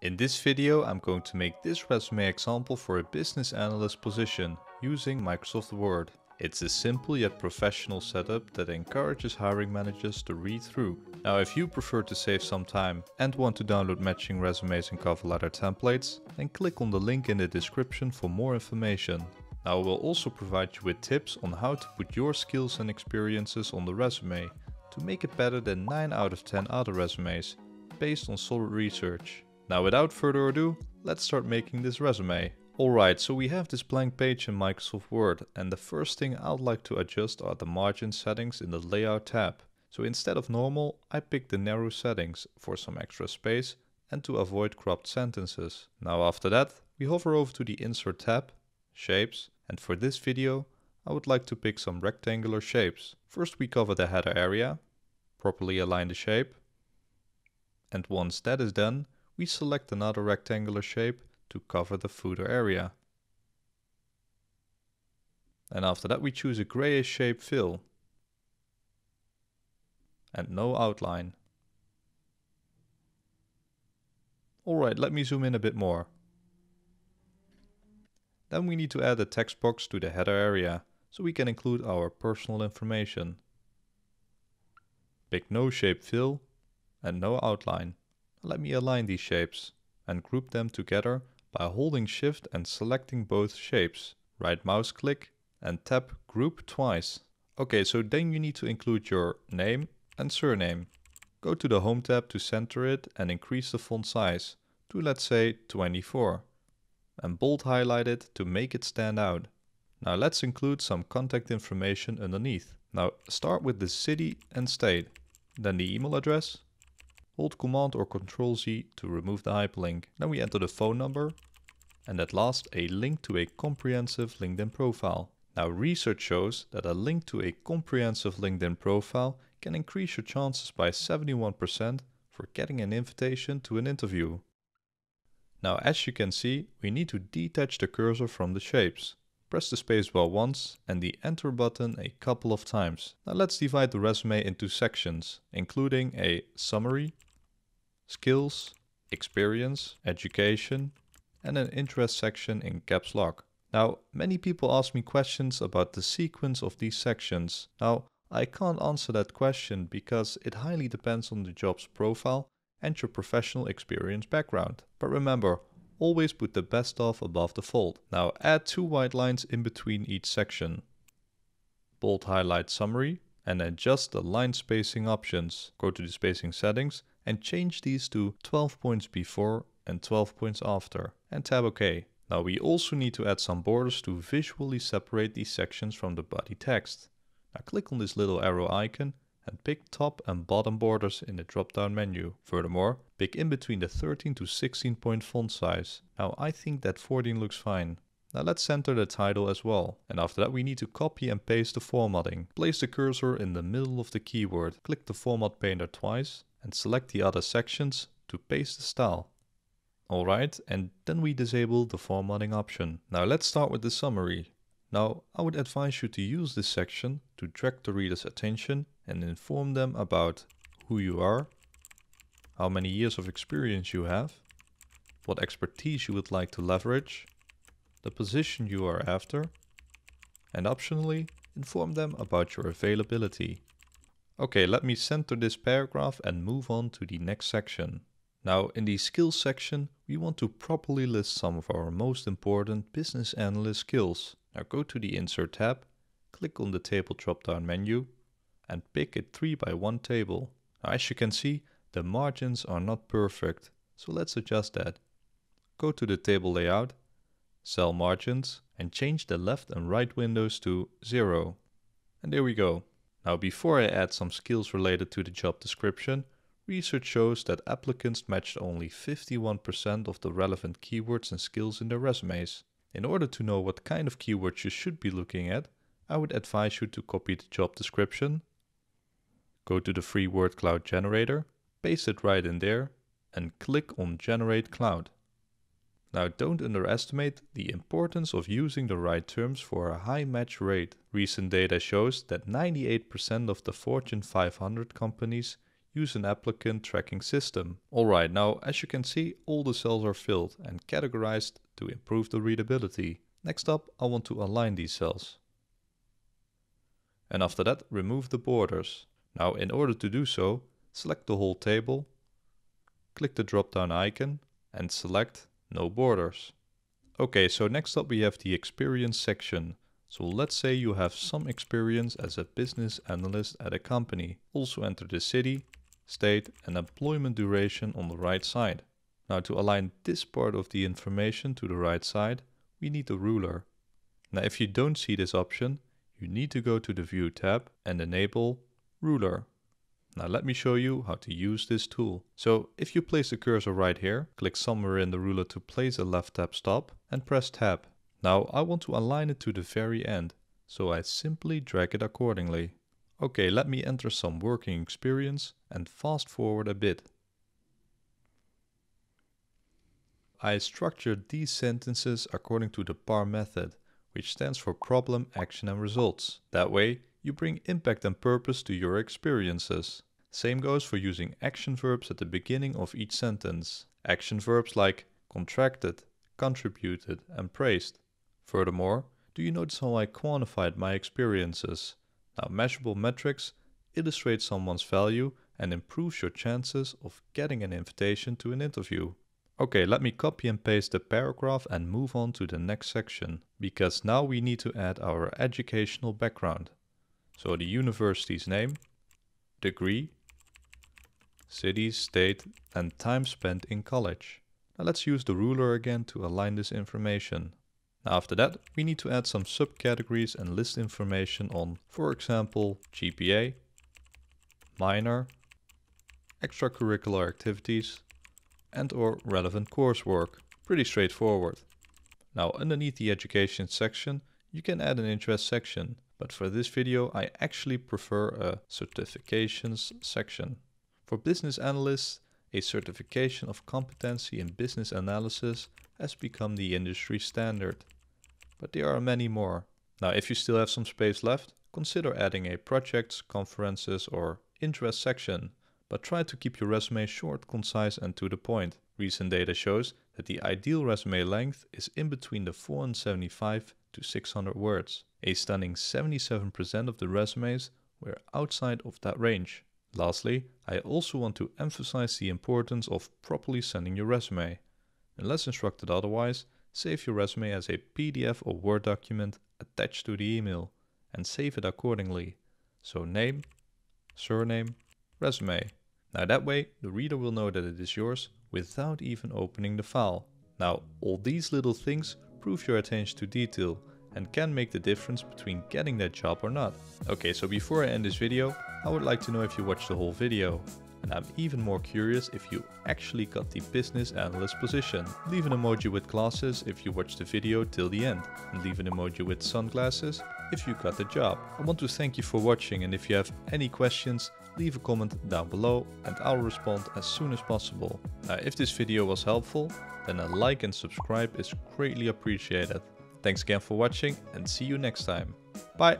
In this video I'm going to make this resume example for a business analyst position using Microsoft Word. It's a simple yet professional setup that encourages hiring managers to read through. Now if you prefer to save some time and want to download matching resumes and cover letter templates, then click on the link in the description for more information. Now I will also provide you with tips on how to put your skills and experiences on the resume to make it better than 9 out of 10 other resumes, based on solid research. Now without further ado, let's start making this resume. Alright, so we have this blank page in Microsoft Word and the first thing I'd like to adjust are the margin settings in the layout tab. So instead of normal, I pick the narrow settings for some extra space and to avoid cropped sentences. Now after that, we hover over to the insert tab, shapes, and for this video, I would like to pick some rectangular shapes. First we cover the header area, properly align the shape, and once that is done, we select another rectangular shape to cover the footer area. And after that we choose a grayish shape fill. And no outline. Alright, let me zoom in a bit more. Then we need to add a text box to the header area, so we can include our personal information. Pick no shape fill and no outline. Let me align these shapes and group them together by holding shift and selecting both shapes. Right mouse click and tap group twice. Okay, so then you need to include your name and surname. Go to the home tab to center it and increase the font size to let's say 24 and bold highlight it to make it stand out. Now let's include some contact information underneath. Now start with the city and state, then the email address, Hold Command or Control Z to remove the hyperlink. Then we enter the phone number and at last a link to a comprehensive LinkedIn profile. Now research shows that a link to a comprehensive LinkedIn profile can increase your chances by 71% for getting an invitation to an interview. Now as you can see, we need to detach the cursor from the shapes. Press the spacebar once and the enter button a couple of times. Now let's divide the resume into sections, including a summary, skills, experience, education, and an interest section in caps lock. Now, many people ask me questions about the sequence of these sections. Now, I can't answer that question because it highly depends on the job's profile and your professional experience background. But remember, always put the best of above the fold. Now add two white lines in between each section. Bold highlight summary and adjust the line spacing options. Go to the spacing settings and change these to 12 points before and 12 points after and tab OK. Now we also need to add some borders to visually separate these sections from the body text. Now click on this little arrow icon and pick top and bottom borders in the drop-down menu. Furthermore, pick in between the 13 to 16 point font size. Now I think that 14 looks fine. Now let's center the title as well. And after that we need to copy and paste the formatting. Place the cursor in the middle of the keyword. Click the format painter twice and select the other sections to paste the style. Alright, and then we disable the formatting option. Now let's start with the summary. Now, I would advise you to use this section to attract the reader's attention and inform them about who you are, how many years of experience you have, what expertise you would like to leverage, the position you are after, and optionally, inform them about your availability. Okay, let me center this paragraph and move on to the next section. Now in the skills section, we want to properly list some of our most important business analyst skills. Now go to the insert tab, click on the table drop down menu and pick a 3 by 1 table. Now as you can see, the margins are not perfect, so let's adjust that. Go to the table layout, cell margins and change the left and right windows to 0. And there we go. Now before I add some skills related to the job description, research shows that applicants matched only 51% of the relevant keywords and skills in their resumes. In order to know what kind of keywords you should be looking at, I would advise you to copy the job description, go to the free word cloud generator, paste it right in there, and click on generate cloud. Now don't underestimate the importance of using the right terms for a high match rate. Recent data shows that 98% of the Fortune 500 companies use an applicant tracking system. Alright, now as you can see, all the cells are filled and categorized to improve the readability. Next up, I want to align these cells. And after that, remove the borders. Now in order to do so, select the whole table, click the drop down icon and select no borders. Okay, so next up we have the experience section. So let's say you have some experience as a business analyst at a company. Also enter the city, state and employment duration on the right side. Now to align this part of the information to the right side, we need a ruler. Now if you don't see this option, you need to go to the View tab and enable Ruler. Now let me show you how to use this tool. So if you place the cursor right here, click somewhere in the ruler to place a left tab stop and press tab. Now I want to align it to the very end, so I simply drag it accordingly. Okay, let me enter some working experience and fast forward a bit. I structured these sentences according to the PAR method, which stands for problem, action and results. That way, you bring impact and purpose to your experiences. Same goes for using action verbs at the beginning of each sentence. Action verbs like contracted, contributed, and praised. Furthermore, do you notice how I quantified my experiences? Now, measurable metrics illustrate someone's value and improves your chances of getting an invitation to an interview. Okay, let me copy and paste the paragraph and move on to the next section, because now we need to add our educational background. So the university's name, degree, city, state and time spent in college. Now let's use the ruler again to align this information. Now after that, we need to add some subcategories and list information on, for example, GPA, minor, extracurricular activities, and or relevant coursework. Pretty straightforward. Now underneath the education section, you can add an interest section, but for this video I actually prefer a certifications section. For business analysts, a certification of competency in business analysis has become the industry standard. But there are many more. Now, if you still have some space left, consider adding a projects, conferences, or interest section, but try to keep your resume short, concise, and to the point. Recent data shows that the ideal resume length is in between the 475 to 600 words. A stunning 77% of the resumes were outside of that range. Lastly, I also want to emphasize the importance of properly sending your resume. Unless instructed otherwise, save your resume as a PDF or Word document attached to the email and save it accordingly. So name, surname, resume. Now that way the reader will know that it is yours without even opening the file. Now all these little things prove your attention to detail and can make the difference between getting that job or not. Okay, so before I end this video, I would like to know if you watched the whole video. And I'm even more curious if you actually got the business analyst position. Leave an emoji with glasses if you watched the video till the end. And leave an emoji with sunglasses if you got the job. I want to thank you for watching and if you have any questions, leave a comment down below and I'll respond as soon as possible. Now, if this video was helpful, then a like and subscribe is greatly appreciated. Thanks again for watching and see you next time. Bye!